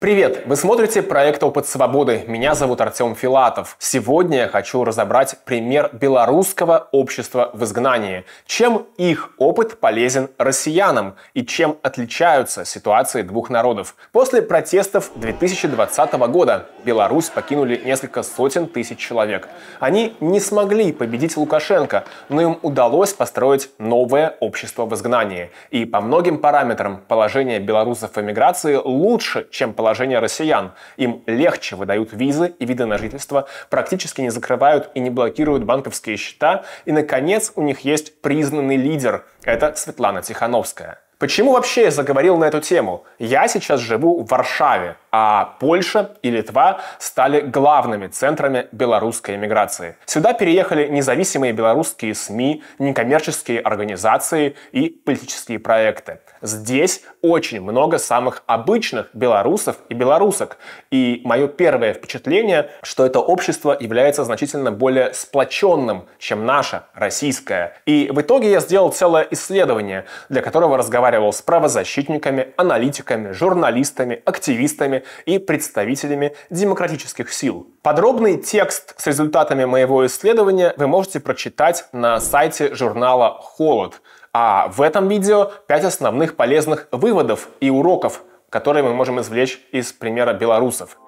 Привет! Вы смотрите проект «Опыт свободы». Меня зовут Артем Филатов. Сегодня я хочу разобрать пример белорусского общества в изгнании. Чем их опыт полезен россиянам и чем отличаются ситуации двух народов. После протестов 2020 года Беларусь покинули несколько сотен тысяч человек. Они не смогли победить Лукашенко, но им удалось построить новое общество в изгнании. И по многим параметрам положение белорусов в эмиграции лучше, чем положение положение россиян. Им легче выдают визы и виды на жительство, практически не закрывают и не блокируют банковские счета. И, наконец, у них есть признанный лидер – это Светлана Тихановская. Почему вообще я заговорил на эту тему? Я сейчас живу в Варшаве, а Польша и Литва стали главными центрами белорусской эмиграции. Сюда переехали независимые белорусские СМИ, некоммерческие организации и политические проекты. Здесь очень много самых обычных белорусов и белорусок. И мое первое впечатление, что это общество является значительно более сплоченным, чем наше, российское. И в итоге я сделал целое исследование, для которого разговаривал разговаривал с правозащитниками, аналитиками, журналистами, активистами и представителями демократических сил. Подробный текст с результатами моего исследования вы можете прочитать на сайте журнала «Холод». А в этом видео 5 основных полезных выводов и уроков, которые мы можем извлечь из примера белорусов.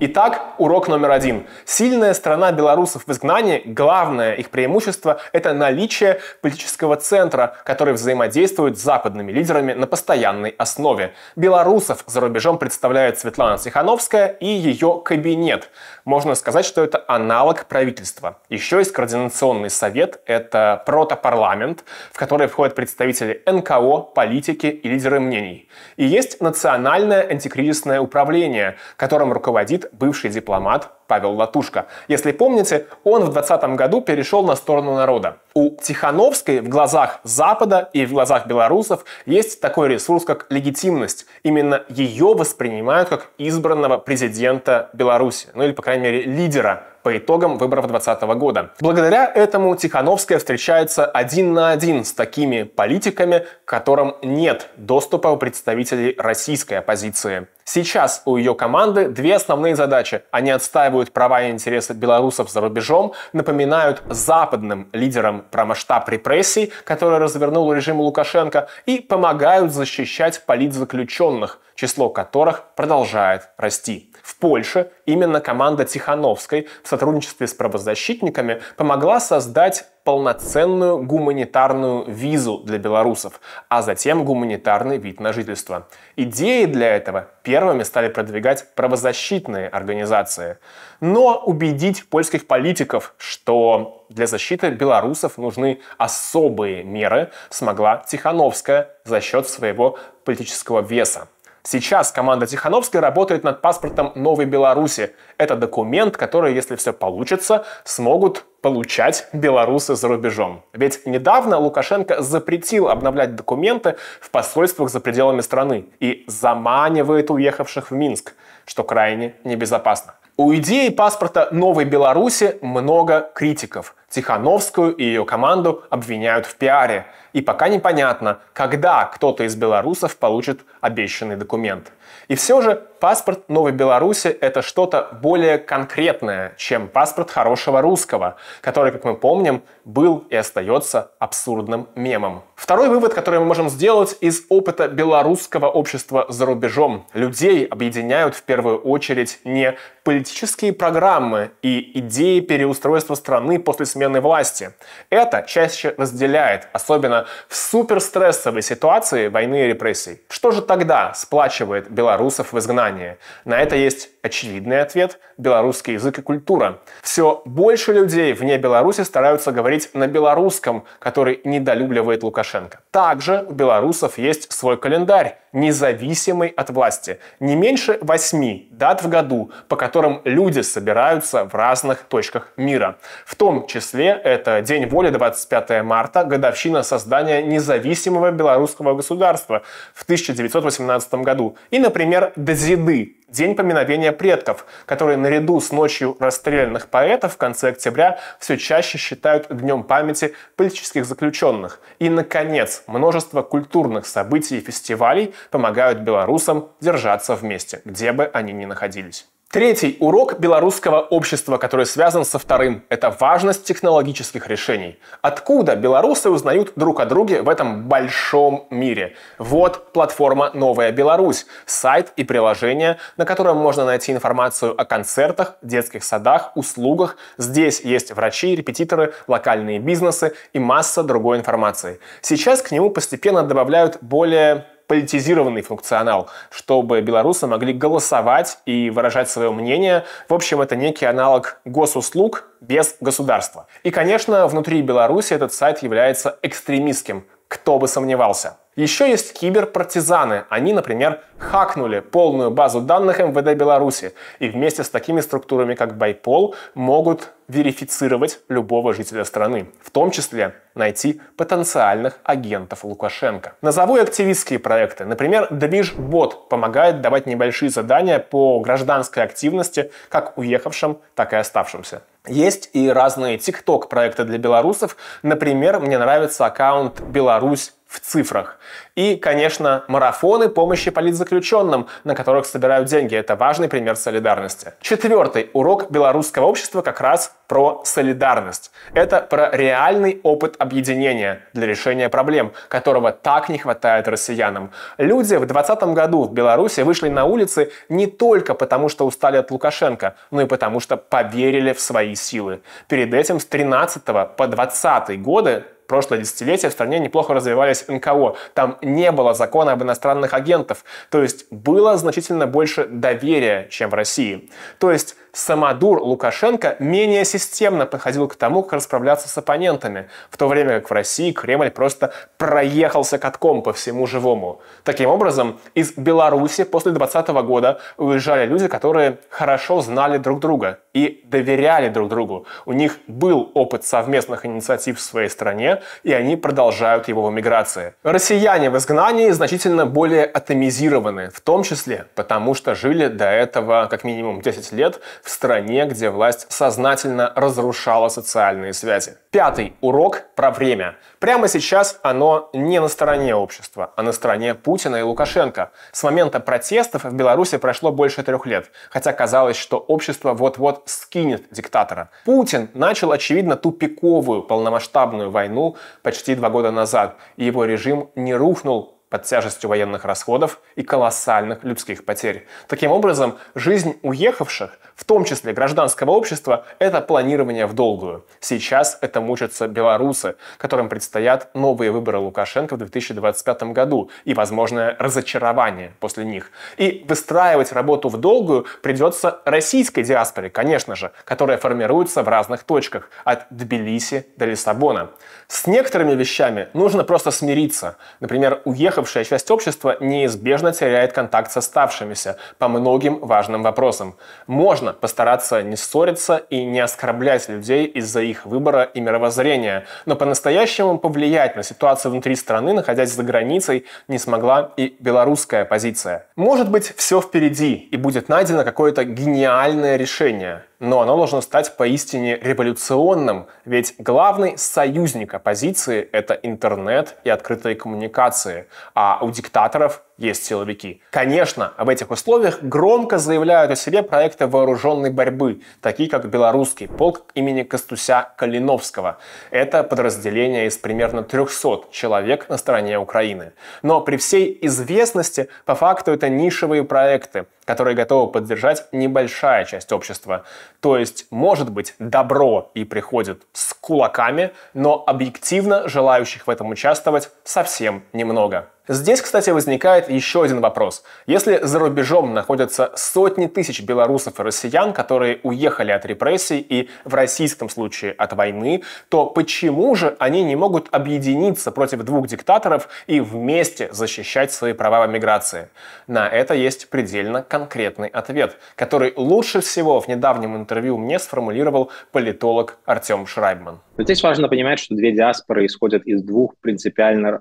Итак, урок номер один. Сильная страна белорусов в изгнании, главное их преимущество – это наличие политического центра, который взаимодействует с западными лидерами на постоянной основе. Белорусов за рубежом представляет Светлана Тихановская и ее кабинет. Можно сказать, что это аналог правительства. Еще есть Координационный совет – это протопарламент, в который входят представители НКО, политики и лидеры мнений. И есть Национальное антикризисное управление, которым руководит бывший дипломат Павел Латушка. Если помните, он в 2020 году перешел на сторону народа. У Тихановской в глазах Запада и в глазах белорусов есть такой ресурс, как легитимность. Именно ее воспринимают как избранного президента Беларуси, ну или, по крайней мере, лидера по итогам выборов 2020 года. Благодаря этому Тихановская встречается один на один с такими политиками, которым нет доступа у представителей российской оппозиции. Сейчас у ее команды две основные задачи. Они отстаивают права и интересы белорусов за рубежом, напоминают западным лидерам про масштаб репрессий, которые развернул режим Лукашенко, и помогают защищать политзаключенных, число которых продолжает расти. В Польше именно команда Тихановской в сотрудничестве с правозащитниками помогла создать полноценную гуманитарную визу для белорусов, а затем гуманитарный вид на жительство. Идеи для этого первыми стали продвигать правозащитные организации. Но убедить польских политиков, что для защиты белорусов нужны особые меры, смогла Тихановская за счет своего политического веса. Сейчас команда Тихановской работает над паспортом Новой Беларуси. Это документ, который, если все получится, смогут получать белорусы за рубежом. Ведь недавно Лукашенко запретил обновлять документы в посольствах за пределами страны и заманивает уехавших в Минск, что крайне небезопасно. У идеи паспорта Новой Беларуси много критиков – Тихановскую и ее команду обвиняют в пиаре. И пока непонятно, когда кто-то из белорусов получит обещанный документ. И все же паспорт Новой Беларуси – это что-то более конкретное, чем паспорт хорошего русского, который, как мы помним, был и остается абсурдным мемом. Второй вывод, который мы можем сделать из опыта белорусского общества за рубежом. Людей объединяют в первую очередь не политические программы и идеи переустройства страны после смерти смены власти. Это чаще разделяет, особенно в суперстрессовой ситуации войны и репрессий. Что же тогда сплачивает белорусов в изгнании? На это есть очевидный ответ – белорусский язык и культура. Все больше людей вне Беларуси стараются говорить на белорусском, который недолюбливает Лукашенко. Также у белорусов есть свой календарь, независимой от власти. Не меньше восьми дат в году, по которым люди собираются в разных точках мира. В том числе это День воли 25 марта, годовщина создания независимого белорусского государства в 1918 году. И, например, Дзиды. День поминовения предков, который наряду с ночью расстрелянных поэтов в конце октября все чаще считают днем памяти политических заключенных. И, наконец, множество культурных событий и фестивалей помогают белорусам держаться вместе, где бы они ни находились. Третий урок белорусского общества, который связан со вторым, это важность технологических решений. Откуда белорусы узнают друг о друге в этом большом мире? Вот платформа «Новая Беларусь», сайт и приложение, на котором можно найти информацию о концертах, детских садах, услугах. Здесь есть врачи, репетиторы, локальные бизнесы и масса другой информации. Сейчас к нему постепенно добавляют более политизированный функционал, чтобы белорусы могли голосовать и выражать свое мнение. В общем, это некий аналог госуслуг без государства. И, конечно, внутри Беларуси этот сайт является экстремистским, кто бы сомневался. Еще есть киберпартизаны. Они, например, хакнули полную базу данных МВД Беларуси и вместе с такими структурами, как Байпол, могут верифицировать любого жителя страны, в том числе найти потенциальных агентов Лукашенко. Назову и активистские проекты. Например, Движбот помогает давать небольшие задания по гражданской активности как уехавшим, так и оставшимся. Есть и разные TikTok проекты для белорусов. Например, мне нравится аккаунт «Беларусь в цифрах». И, конечно, марафоны помощи политзаключенным, на которых собирают деньги. Это важный пример солидарности. Четвертый урок белорусского общества как раз про солидарность. Это про реальный опыт объединения для решения проблем, которого так не хватает россиянам. Люди в 2020 году в Беларуси вышли на улицы не только потому, что устали от Лукашенко, но и потому, что поверили в свои силы. Перед этим с 13 по 20 годы прошлое десятилетие в стране неплохо развивались НКО. Там не было закона об иностранных агентов, то есть было значительно больше доверия, чем в России. То есть самодур Лукашенко менее системно подходил к тому, как расправляться с оппонентами, в то время как в России Кремль просто проехался катком по всему живому. Таким образом, из Беларуси после 2020 года уезжали люди, которые хорошо знали друг друга, и доверяли друг другу. У них был опыт совместных инициатив в своей стране, и они продолжают его в эмиграции. Россияне в изгнании значительно более атомизированы, в том числе потому, что жили до этого как минимум 10 лет в стране, где власть сознательно разрушала социальные связи. Пятый урок про время. Прямо сейчас оно не на стороне общества, а на стороне Путина и Лукашенко. С момента протестов в Беларуси прошло больше трех лет, хотя казалось, что общество вот-вот скинет диктатора. Путин начал, очевидно, тупиковую полномасштабную войну почти два года назад, и его режим не рухнул под тяжестью военных расходов и колоссальных людских потерь. Таким образом, жизнь уехавших, в том числе гражданского общества, это планирование в долгую. Сейчас это мучатся белорусы, которым предстоят новые выборы Лукашенко в 2025 году и возможное разочарование после них. И выстраивать работу в долгую придется российской диаспоре, конечно же, которая формируется в разных точках, от Тбилиси до Лиссабона. С некоторыми вещами нужно просто смириться. Например, уехать уехавшая часть общества неизбежно теряет контакт с оставшимися по многим важным вопросам. Можно постараться не ссориться и не оскорблять людей из-за их выбора и мировоззрения, но по-настоящему повлиять на ситуацию внутри страны, находясь за границей, не смогла и белорусская позиция. Может быть, все впереди и будет найдено какое-то гениальное решение но оно должно стать поистине революционным, ведь главный союзник оппозиции – это интернет и открытые коммуникации, а у диктаторов есть силовики. Конечно, об этих условиях громко заявляют о себе проекты вооруженной борьбы, такие как белорусский полк имени Костуся Калиновского. Это подразделение из примерно 300 человек на стороне Украины. Но при всей известности, по факту это нишевые проекты, которые готовы поддержать небольшая часть общества. То есть, может быть, добро и приходит с кулаками, но объективно желающих в этом участвовать совсем немного. Здесь, кстати, возникает еще один вопрос. Если за рубежом находятся сотни тысяч белорусов и россиян, которые уехали от репрессий и в российском случае от войны, то почему же они не могут объединиться против двух диктаторов и вместе защищать свои права в миграции? На это есть предельно конкретный ответ, который лучше всего в недавнем интервью мне сформулировал политолог Артем Шрайбман. здесь важно понимать, что две диаспоры исходят из двух принципиально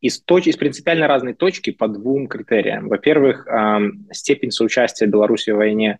из, точ- из принципиально разной точки по двум критериям. Во-первых, эм, степень соучастия Беларуси в войне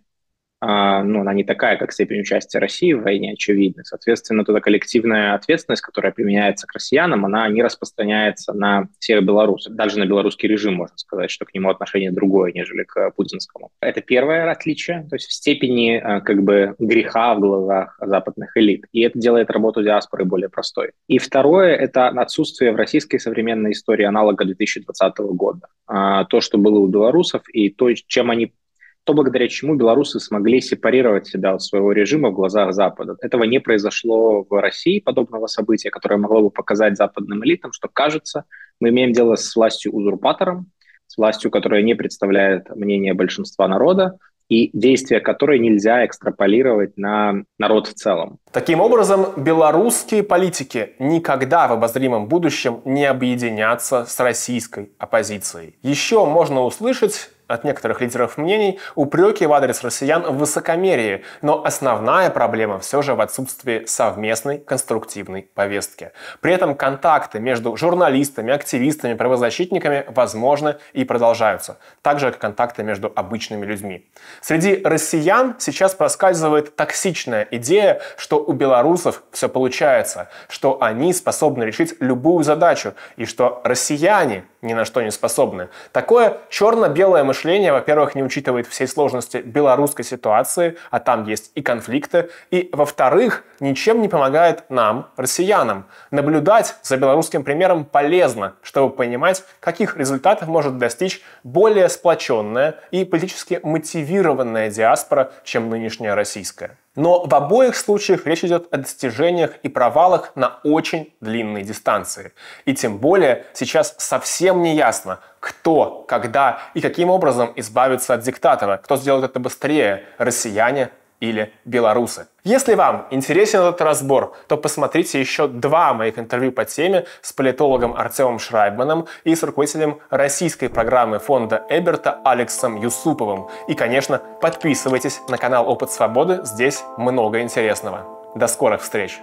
а, ну, она не такая, как степень участия России в войне, очевидно. Соответственно, вот коллективная ответственность, которая применяется к россиянам, она не распространяется на всех белорусов. Даже на белорусский режим можно сказать, что к нему отношение другое, нежели к путинскому. Это первое отличие, то есть в степени а, как бы греха в глазах западных элит. И это делает работу диаспоры более простой. И второе – это отсутствие в российской современной истории аналога 2020 года. А, то, что было у белорусов, и то, чем они то, благодаря чему белорусы смогли сепарировать себя от своего режима в глазах Запада. Этого не произошло в России, подобного события, которое могло бы показать западным элитам, что, кажется, мы имеем дело с властью-узурпатором, с властью, которая не представляет мнение большинства народа, и действия которой нельзя экстраполировать на народ в целом. Таким образом, белорусские политики никогда в обозримом будущем не объединятся с российской оппозицией. Еще можно услышать от некоторых лидеров мнений упреки в адрес россиян в высокомерии, но основная проблема все же в отсутствии совместной конструктивной повестки. При этом контакты между журналистами, активистами, правозащитниками возможны и продолжаются, так же как контакты между обычными людьми. Среди россиян сейчас проскальзывает токсичная идея, что у белорусов все получается, что они способны решить любую задачу и что россияне ни на что не способны. Такое черно-белое мышление размышление, во-первых, не учитывает всей сложности белорусской ситуации, а там есть и конфликты, и, во-вторых, ничем не помогает нам, россиянам. Наблюдать за белорусским примером полезно, чтобы понимать, каких результатов может достичь более сплоченная и политически мотивированная диаспора, чем нынешняя российская. Но в обоих случаях речь идет о достижениях и провалах на очень длинной дистанции. И тем более сейчас совсем не ясно, кто, когда и каким образом избавится от диктатора, кто сделает это быстрее, россияне или белорусы. Если вам интересен этот разбор, то посмотрите еще два моих интервью по теме с политологом Артемом Шрайбманом и с руководителем российской программы фонда Эберта Алексом Юсуповым. И, конечно, подписывайтесь на канал «Опыт свободы», здесь много интересного. До скорых встреч!